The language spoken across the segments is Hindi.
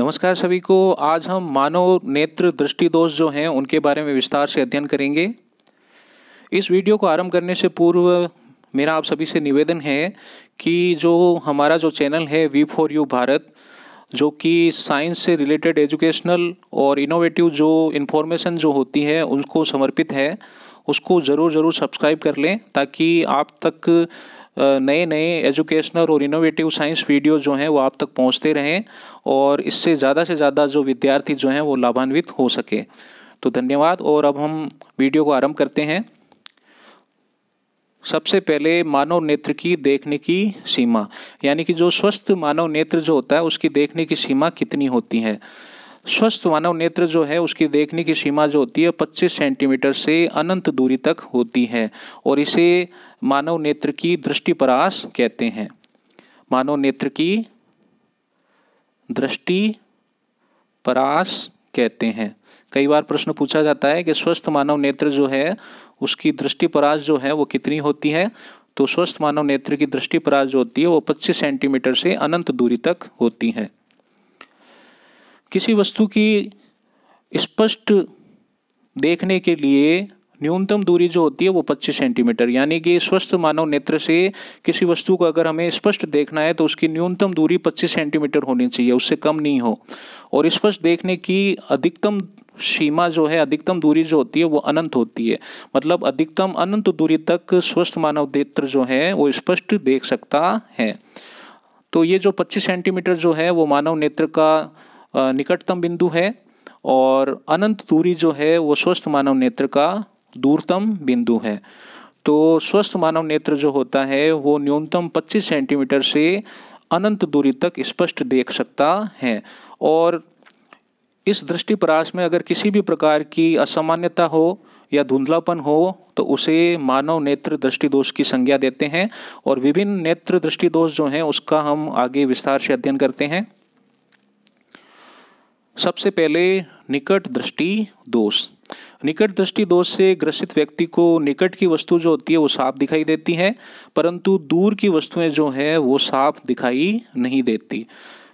नमस्कार सभी को आज हम मानव नेत्र दृष्टि दोष जो हैं उनके बारे में विस्तार से अध्ययन करेंगे इस वीडियो को आरंभ करने से पूर्व मेरा आप सभी से निवेदन है कि जो हमारा जो चैनल है वी फॉर यू भारत जो कि साइंस से रिलेटेड एजुकेशनल और इनोवेटिव जो इन्फॉर्मेशन जो होती है उनको समर्पित है उसको ज़रूर ज़रूर सब्सक्राइब कर लें ताकि आप तक नए नए एजुकेशनल और इनोवेटिव साइंस वीडियो जो हैं वो आप तक पहुँचते रहें और इससे ज़्यादा से ज़्यादा जो विद्यार्थी जो हैं वो लाभान्वित हो सके तो धन्यवाद और अब हम वीडियो को आरम्भ करते हैं सबसे पहले मानव नेत्र की देखने की सीमा यानी कि जो स्वस्थ मानव नेत्र जो होता है उसकी देखने की सीमा कितनी होती है स्वस्थ मानव नेत्र जो है उसकी देखने की सीमा जो होती है पच्चीस सेंटीमीटर से अनंत दूरी तक होती है और इसे मानव नेत्र की दृष्टि परास कहते हैं मानव नेत्र की दृष्टि परास कहते हैं कई बार प्रश्न पूछा जाता है कि स्वस्थ मानव नेत्र जो है उसकी दृष्टि परास जो है वो कितनी होती है तो स्वस्थ मानव नेत्र की दृष्टि परास जो होती है वो 25 सेंटीमीटर से अनंत दूरी तक होती है किसी वस्तु की स्पष्ट देखने के लिए न्यूनतम दूरी जो होती है वो 25 सेंटीमीटर यानी कि स्वस्थ मानव नेत्र से किसी वस्तु को अगर हमें स्पष्ट देखना है तो उसकी न्यूनतम दूरी 25 सेंटीमीटर होनी चाहिए उससे कम नहीं हो और स्पष्ट देखने की अधिकतम सीमा जो है अधिकतम दूरी जो होती है वो अनंत होती है मतलब अधिकतम अनंत दूरी तक स्वस्थ मानव नेत्र जो है वो स्पष्ट देख सकता है तो ये जो पच्चीस सेंटीमीटर जो है वो मानव नेत्र का निकटतम बिंदु है और अनंत दूरी जो है वो स्वस्थ मानव नेत्र का दूरतम बिंदु है तो स्वस्थ मानव नेत्र जो होता है वो न्यूनतम 25 सेंटीमीटर से अनंत दूरी तक स्पष्ट देख सकता है और इस दृष्टि प्रास में अगर किसी भी प्रकार की असामान्यता हो या धुंधलापन हो तो उसे मानव नेत्र दृष्टिदोष की संज्ञा देते हैं और विभिन्न नेत्र दृष्टिदोष जो हैं उसका हम आगे विस्तार से अध्ययन करते हैं सबसे पहले निकट दृष्टि दोष निकट दृष्टि दोष से ग्रसित व्यक्ति को निकट की वस्तु जो होती है वो साफ दिखाई देती है परंतु दूर की वस्तुएं जो है वो साफ दिखाई नहीं देती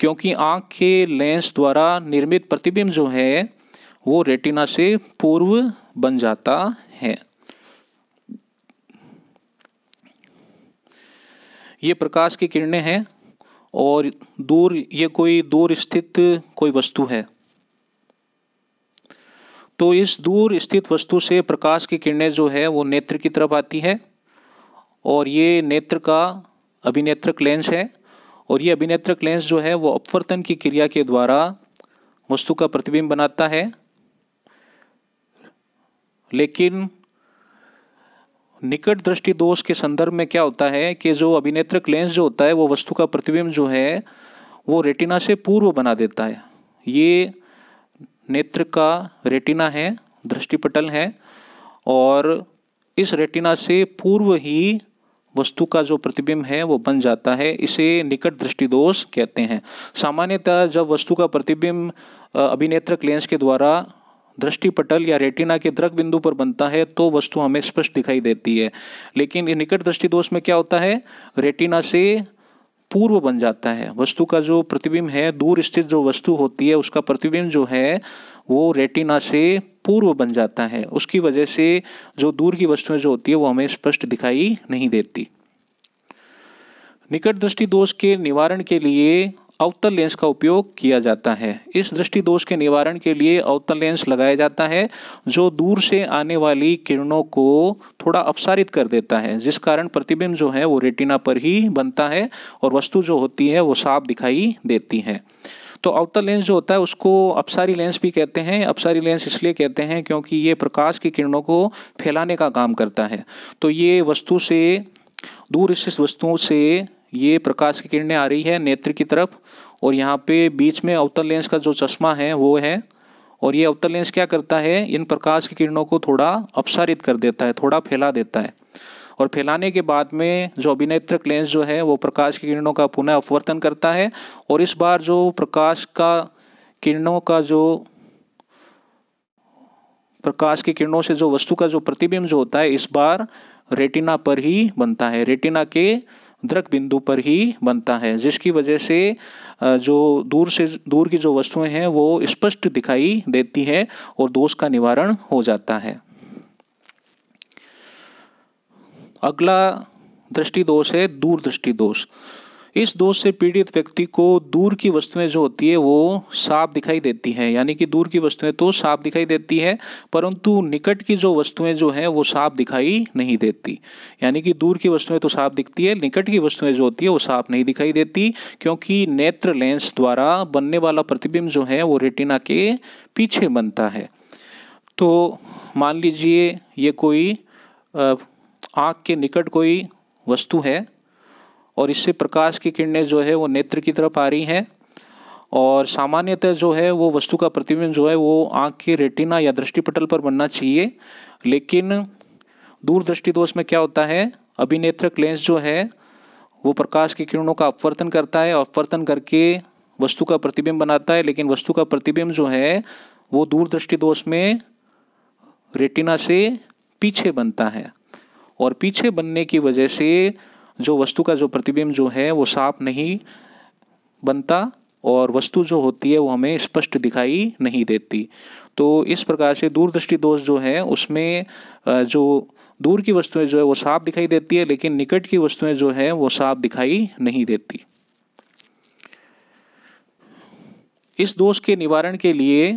क्योंकि आंख के लेंस द्वारा निर्मित प्रतिबिंब जो है वो रेटिना से पूर्व बन जाता है ये प्रकाश की किरणें हैं और दूर ये कोई दूर स्थित कोई वस्तु है तो इस दूर स्थित वस्तु से प्रकाश की किरणें जो है वो नेत्र की तरफ आती है और ये नेत्र का अभिनेत्रक लेंस है और ये अभिनेत्रक लेंस जो है वो अपवर्तन की क्रिया के द्वारा वस्तु का प्रतिबिंब बनाता है लेकिन निकट दृष्टि दोष के संदर्भ में क्या होता है कि जो अभिनेत्रक लेंस जो होता है वो वस्तु का प्रतिबिंब जो है वो रेटिना से पूर्व बना देता है ये नेत्र का रेटिना है दृष्टिपटल है और इस रेटिना से पूर्व ही वस्तु का जो प्रतिबिंब है वो बन जाता है इसे निकट दृष्टि दोष कहते हैं सामान्यतः जब वस्तु का प्रतिबिंब अभिनेत्रक लेंस के द्वारा दृष्टिपटल या रेटिना के द्रक बिंदु पर बनता है तो वस्तु हमें स्पष्ट दिखाई देती है लेकिन निकट दृष्टि दोष में क्या होता है रेटिना से पूर्व बन जाता है वस्तु का जो प्रतिबिंब है दूर स्थित जो वस्तु होती है उसका प्रतिबिंब जो है वो रेटिना से पूर्व बन जाता है उसकी वजह से जो दूर की वस्तुएं जो होती है वो हमें स्पष्ट दिखाई नहीं देती निकट दृष्टि दोष के निवारण के लिए अवतल लेंस का उपयोग किया जाता है इस दृष्टि दोष के निवारण के लिए अवतल लेंस लगाया जाता है जो दूर से आने वाली किरणों को थोड़ा अपसारित कर देता है जिस कारण प्रतिबिंब जो है वो रेटिना पर ही बनता है और वस्तु जो होती है वो साफ दिखाई देती है तो अवतल लेंस जो होता है उसको अपसारी लेंस भी कहते हैं अपसारी लेंस इसलिए कहते हैं क्योंकि ये प्रकाश की किरणों को फैलाने का काम करता है तो ये वस्तु से दूर स्थित वस्तुओं से ये प्रकाश की किरणें आ रही है नेत्र की तरफ और यहाँ पे बीच में अवतल लेंस का जो चश्मा है वो है और ये अवतल लेंस क्या करता है इन प्रकाश की किरणों को थोड़ा अपसारित कर देता है थोड़ा फैला देता है और फैलाने के बाद में जो अभिनेत्रक लेंस जो है वो प्रकाश की किरणों का पुनः अपवर्तन करता है और इस बार जो प्रकाश का किरणों का जो प्रकाश की किरणों से जो वस्तु का जो प्रतिबिंब जो होता है इस बार रेटिना पर ही बनता है रेटिना के द्रक बिंदु पर ही बनता है जिसकी वजह से जो दूर से दूर की जो वस्तुएं हैं वो स्पष्ट दिखाई देती है और दोष का निवारण हो जाता है अगला दृष्टि दोष है दूरदृष्टि दोष इस दोष से पीड़ित व्यक्ति को दूर की वस्तुएं जो होती है वो साफ दिखाई देती हैं यानी कि दूर की वस्तुएं तो साफ दिखाई देती है परंतु निकट की जो वस्तुएं जो हैं वो साफ दिखाई नहीं देती यानी कि दूर की वस्तुएं तो साफ दिखती है निकट की वस्तुएं जो होती है वो साफ नहीं दिखाई देती क्योंकि नेत्र लेंस द्वारा बनने वाला प्रतिबिंब जो है वो रेटिना के पीछे बनता है तो मान लीजिए ये कोई आँख के निकट कोई वस्तु है और इससे प्रकाश की किरणें जो है वो नेत्र की तरफ आ रही हैं और सामान्यतः जो है वो वस्तु का प्रतिबिंब जो है वो आँख के रेटिना या दृष्टिपटल पर बनना चाहिए लेकिन दूरदृष्टि दोष में क्या होता है अभिनेत्रक लेंस जो है वो प्रकाश की किरणों का अपवर्तन करता है अपवर्तन करके वस्तु का प्रतिबिंब बनाता है लेकिन वस्तु का प्रतिबिंब जो है वो दूरदृष्टि दोष में रेटिना से पीछे बनता है और पीछे बनने की वजह से जो वस्तु का जो प्रतिबिंब जो है वो साफ नहीं बनता और वस्तु जो होती है वो हमें स्पष्ट दिखाई नहीं देती तो इस प्रकार से दूरदृष्टि दोष जो है उसमें जो दूर की वस्तुएं जो है वो साफ दिखाई देती है लेकिन निकट की वस्तुएं जो है वो साफ दिखाई नहीं देती इस दोष के निवारण के लिए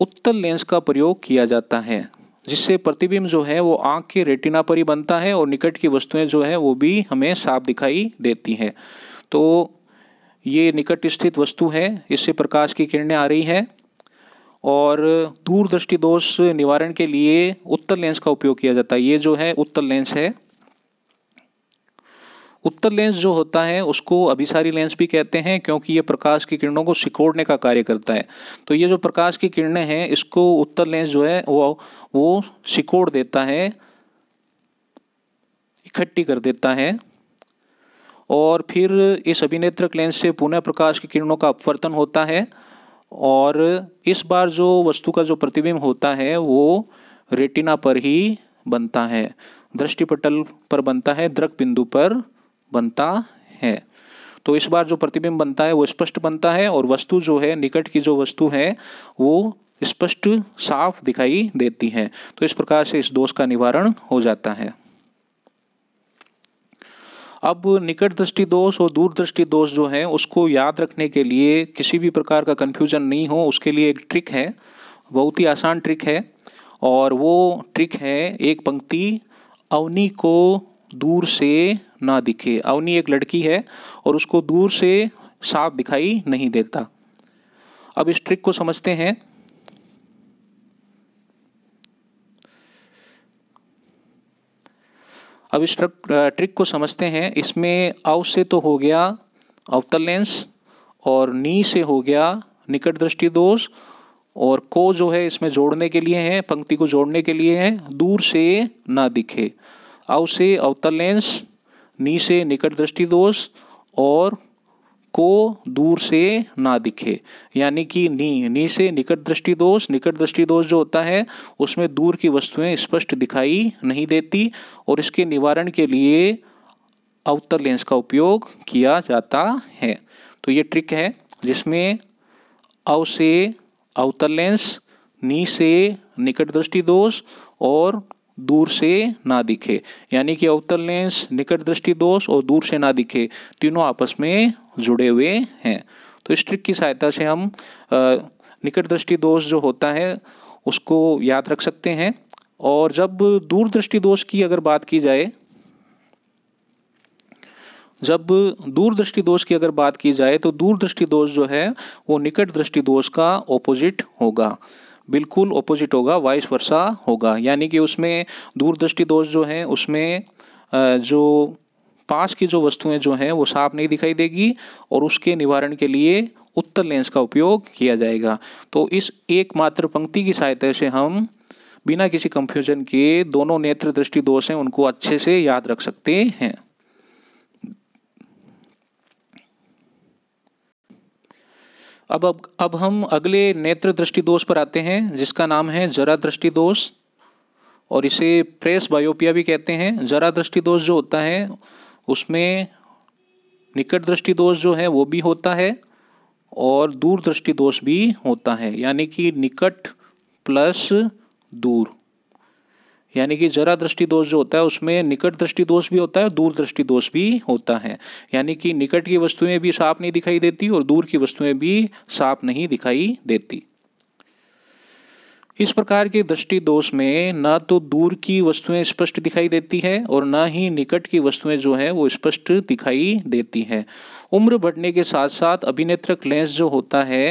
उत्तल लेंस का प्रयोग किया जाता है जिससे प्रतिबिंब जो है वो आँख के रेटिना पर ही बनता है और निकट की वस्तुएं जो है वो भी हमें साफ दिखाई देती हैं तो ये निकट स्थित वस्तु है इससे प्रकाश की किरणें आ रही हैं और दूरदृष्टि दोष निवारण के लिए उत्तर लेंस का उपयोग किया जाता है ये जो है उत्तर लेंस है उत्तर लेंस जो होता है उसको अभिसारी लेंस भी कहते हैं क्योंकि ये प्रकाश की किरणों को सिकोड़ने का कार्य करता है तो ये जो प्रकाश की किरणें हैं इसको उत्तर लेंस जो है वो वो सिकोड़ देता है इकट्ठी कर देता है और फिर इस अभिनेत्रक लेंस से पुनः प्रकाश की किरणों का अपवर्तन होता है और इस बार जो वस्तु का जो प्रतिबिंब होता है वो रेटिना पर ही बनता है दृष्टिपटल पर बनता है द्रक बिंदु पर बनता है तो इस बार जो प्रतिबिंब बनता है वो स्पष्ट बनता है और वस्तु जो है निकट की जो वस्तु है वो स्पष्ट साफ दिखाई देती है तो इस प्रकार से इस दोष का निवारण हो जाता है अब निकट दृष्टि दोष और दूर दृष्टि दोष जो है उसको याद रखने के लिए किसी भी प्रकार का कंफ्यूजन नहीं हो उसके लिए एक ट्रिक है बहुत ही आसान ट्रिक है और वो ट्रिक है एक पंक्ति अवनी को दूर से ना दिखे अवनी एक लड़की है और उसको दूर से साफ दिखाई नहीं देता अब इस ट्रिक को समझते हैं अब इस ट्रिक को समझते हैं इसमें अव से तो हो गया अवतल लेंस और नी से हो गया निकट दृष्टि दोष और को जो है इसमें जोड़ने के लिए है पंक्ति को जोड़ने के लिए है दूर से ना दिखे अव से अवतल लेंस नी से निकट दृष्टि दोष और को दूर से ना दिखे यानी कि नी नी से निकट दृष्टि दोष निकट दृष्टि दोष जो होता है उसमें दूर की वस्तुएं स्पष्ट दिखाई नहीं देती और इसके निवारण के लिए अवतर लेंस का उपयोग किया जाता है तो ये ट्रिक है जिसमें अव से अवतर लेंस नी से निकट दृष्टि दोष और दूर से ना दिखे यानी कि अवतल लेंस निकट दृष्टि दोष और दूर से ना दिखे तीनों आपस में जुड़े हुए हैं तो इस ट्रिक की सहायता से हम निकट दृष्टि दोष जो होता है उसको याद रख सकते हैं और जब दूरदृष्टि दोष की अगर बात की जाए जब दूरदृष्टि दोष की अगर बात की जाए तो दूर दृष्टि दोष जो है वो निकट दृष्टि दोष का ऑपोजिट होगा बिल्कुल ऑपोजिट होगा वाइस वर्षा होगा यानी कि उसमें दूरदृष्टि दोष जो है उसमें जो पास की जो वस्तुएं जो हैं वो साफ नहीं दिखाई देगी और उसके निवारण के लिए उत्तर लेंस का उपयोग किया जाएगा तो इस एकमात्र पंक्ति की सहायता से हम बिना किसी कंफ्यूजन के दोनों नेत्र दृष्टि दोष हैं उनको अच्छे से याद रख सकते हैं अब अब अब हम अगले नेत्र दृष्टि दोष पर आते हैं जिसका नाम है जरा दृष्टि दोष और इसे प्रेस बायोपिया भी कहते हैं जरा दृष्टि दोष जो होता है उसमें निकट दृष्टि दोष जो है वो भी होता है और दूर दृष्टि दोष भी होता है यानी कि निकट प्लस दूर यानी कि जरा दृष्टि दोष जो होता है उसमें निकट दृष्टि दोष भी होता है और दूर दृष्टि दोष भी होता है यानी कि निकट की वस्तुएं भी साफ नहीं दिखाई देती और दूर की वस्तुएं भी साफ नहीं दिखाई देती इस प्रकार के दृष्टि दोष में ना तो दूर की वस्तुएं स्पष्ट दिखाई देती है और ना ही निकट की वस्तुएं जो है वो स्पष्ट दिखाई देती है उम्र बढ़ने के साथ साथ अभिनेत्रक लेंस जो होता है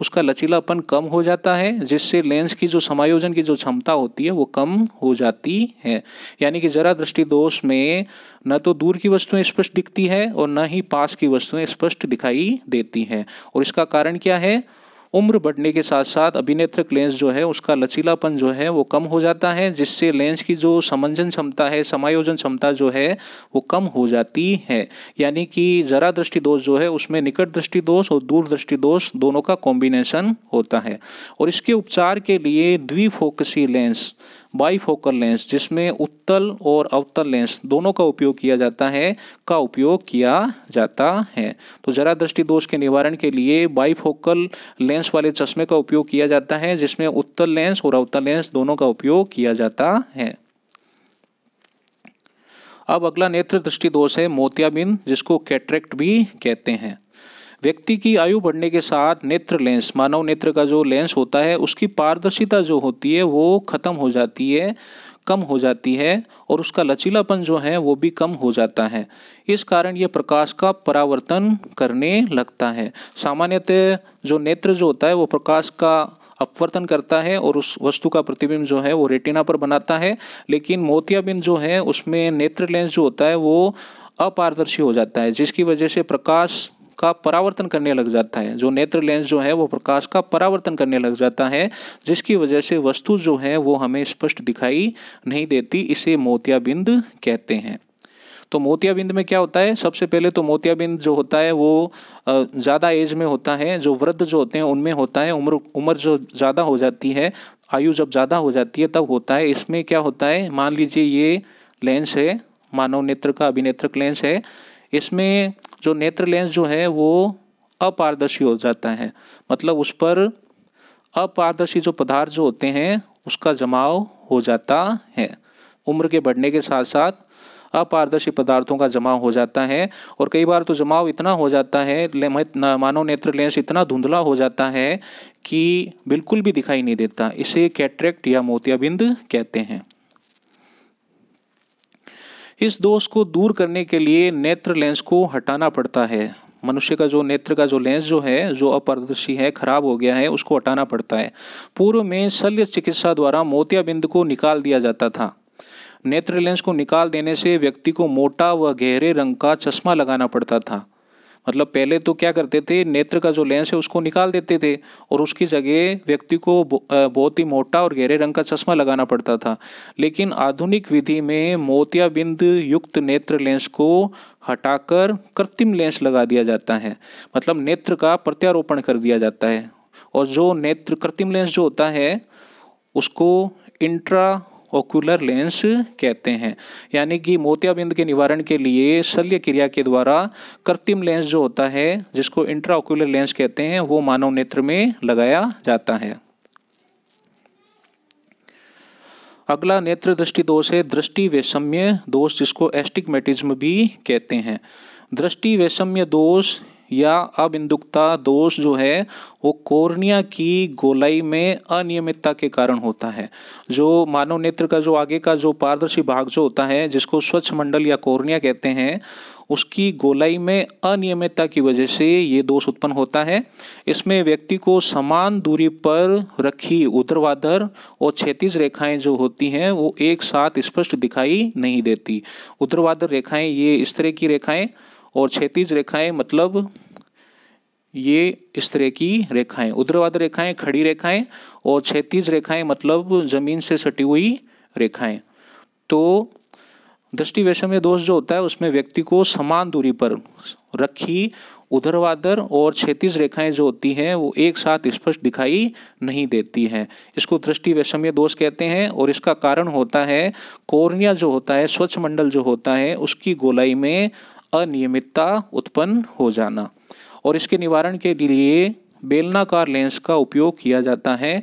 उसका लचीलापन कम हो जाता है जिससे लेंस की जो समायोजन की जो क्षमता होती है वो कम हो जाती है यानी कि जरा दृष्टि दोष में न तो दूर की वस्तुएं स्पष्ट दिखती है और न ही पास की वस्तुएं स्पष्ट दिखाई देती हैं और इसका कारण क्या है उम्र बढ़ने के साथ साथ अभिनेत्र लेंस जो है उसका लचीलापन जो है वो कम हो जाता है जिससे लेंस की जो समंजन क्षमता है समायोजन क्षमता जो है वो कम हो जाती है यानी कि जरा दृष्टि दोष जो है उसमें निकट दृष्टि दोष और दूर दृष्टि दोष दोनों का कॉम्बिनेशन होता है और इसके उपचार के लिए द्विफोकसी लेंस बाईफोकल लेंस जिसमें उत्तल और अवतल लेंस दोनों का उपयोग किया जाता है का उपयोग किया जाता है तो जरा दृष्टि दोष के निवारण के लिए बाईफोकल लेंस वाले चश्मे का उपयोग किया जाता है जिसमें उत्तल लेंस और अवतल लेंस दोनों का उपयोग किया जाता है अब अगला नेत्र दृष्टि दोष है मोतियाबिंद जिसको कैट्रेक्ट भी कहते हैं व्यक्ति की आयु बढ़ने के साथ नेत्र लेंस मानव नेत्र का जो लेंस होता है उसकी पारदर्शिता जो होती है वो ख़त्म हो जाती है कम हो जाती है और उसका लचीलापन जो है वो भी कम हो जाता है इस कारण ये प्रकाश का परावर्तन करने लगता है सामान्यतः जो नेत्र जो होता है वो प्रकाश का अपवर्तन करता है और उस वस्तु का प्रतिबिंब जो है वो रेटिना पर बनाता है लेकिन मोतियाबिंद जो है उसमें नेत्र लेंस जो होता है वो अपारदर्शी हो जाता है जिसकी वजह से प्रकाश का परावर्तन करने लग जाता है जो नेत्र लेंस जो है वो प्रकाश का परावर्तन करने लग जाता है जिसकी वजह से वस्तु जो है वो हमें स्पष्ट दिखाई नहीं देती इसे मोतियाबिंद कहते हैं तो मोतियाबिंद में क्या होता है सबसे पहले तो मोतियाबिंद जो होता है वो ज़्यादा एज में होता है जो वृद्ध जो होते हैं उनमें होता है उम्र उम्र जो ज़्यादा हो जाती है आयु जब ज़्यादा हो जाती है तब होता है इसमें क्या होता है मान लीजिए ये लेंस है मानव नेत्र का अभिनेत्रक लेंस है इसमें जो नेत्र लेंस जो है वो अपारदर्शी हो जाता है मतलब उस पर अपारदर्शी जो पदार्थ जो होते हैं उसका जमाव हो जाता है उम्र के बढ़ने के साथ साथ अपारदर्शी पदार्थों का जमाव हो जाता है और कई बार तो जमाव इतना हो जाता है मानव नेत्र लेंस इतना धुंधला हो जाता है कि बिल्कुल भी दिखाई नहीं देता इसे कैट्रेक्ट या मोतियाबिंद कहते हैं इस दोष को दूर करने के लिए नेत्र लेंस को हटाना पड़ता है मनुष्य का जो नेत्र का जो लेंस जो है जो अपारदर्शी है खराब हो गया है उसको हटाना पड़ता है पूर्व में शल्य चिकित्सा द्वारा मोतियाबिंद को निकाल दिया जाता था नेत्र लेंस को निकाल देने से व्यक्ति को मोटा व गहरे रंग का चश्मा लगाना पड़ता था मतलब पहले तो क्या करते थे नेत्र का जो लेंस है उसको निकाल देते थे और उसकी जगह व्यक्ति को बहुत ही मोटा और गहरे रंग का चश्मा लगाना पड़ता था लेकिन आधुनिक विधि में मोतियाबिंद युक्त नेत्र लेंस को हटाकर कृत्रिम लेंस लगा दिया जाता है मतलब नेत्र का प्रत्यारोपण कर दिया जाता है और जो नेत्र कृत्रिम लेंस जो होता है उसको इंट्रा ओकुलर लेंस कहते हैं यानी कि मोतियाबिंद के निवारण के लिए शल्य क्रिया के द्वारा कृत्रिम लेंस जो होता है जिसको इंट्राओकुलर लेंस कहते हैं वो मानव नेत्र में लगाया जाता है अगला नेत्र दृष्टि दोष है दृष्टि वैषम्य दोष जिसको एस्टिकमेटिज्म भी कहते हैं दृष्टि वैषम्य दोष या अबिंदुकता दोष जो है वो कोर्निया की गोलाई में अनियमितता के कारण होता है जो मानव नेत्र का जो आगे का जो पारदर्शी भाग जो होता है जिसको स्वच्छ मंडल या कोर्निया कहते हैं उसकी गोलाई में अनियमितता की वजह से ये दोष उत्पन्न होता है इसमें व्यक्ति को समान दूरी पर रखी उधरवाधर और क्षैतिज रेखाएं जो होती हैं वो एक साथ स्पष्ट दिखाई नहीं देती उधरवाधर रेखाएं ये इस तरह की रेखाएं और क्षेत्रीज रेखाएं मतलब ये इस तरह की रेखाएं उद्रवाद रेखाएं खड़ी रेखाएं और क्षेत्रीज रेखाएं मतलब जमीन से सटी हुई रेखाएं तो दृष्टि वैषम्य दोष जो होता है उसमें व्यक्ति को समान दूरी पर रखी उधरवादर और क्षेत्रीज रेखाएं जो होती हैं वो एक साथ स्पष्ट दिखाई नहीं देती हैं इसको दृष्टि वैषम्य दोष कहते हैं और इसका कारण होता है कोर्निया जो होता है स्वच्छ मंडल जो होता है उसकी गोलाई में अनियमितता उत्पन्न हो जाना और इसके निवारण के लिए बेलनाकार लेंस का उपयोग किया जाता है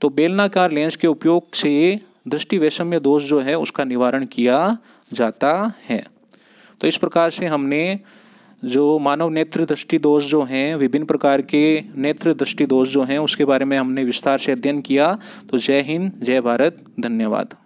तो बेलनाकार लेंस के उपयोग से दृष्टि वैषम्य दोष जो है उसका निवारण किया जाता है तो इस प्रकार से हमने जो मानव नेत्र दृष्टि दोष जो हैं विभिन्न प्रकार के नेत्र दृष्टि दोष जो हैं उसके बारे में हमने विस्तार से अध्ययन किया तो जय हिंद जय भारत धन्यवाद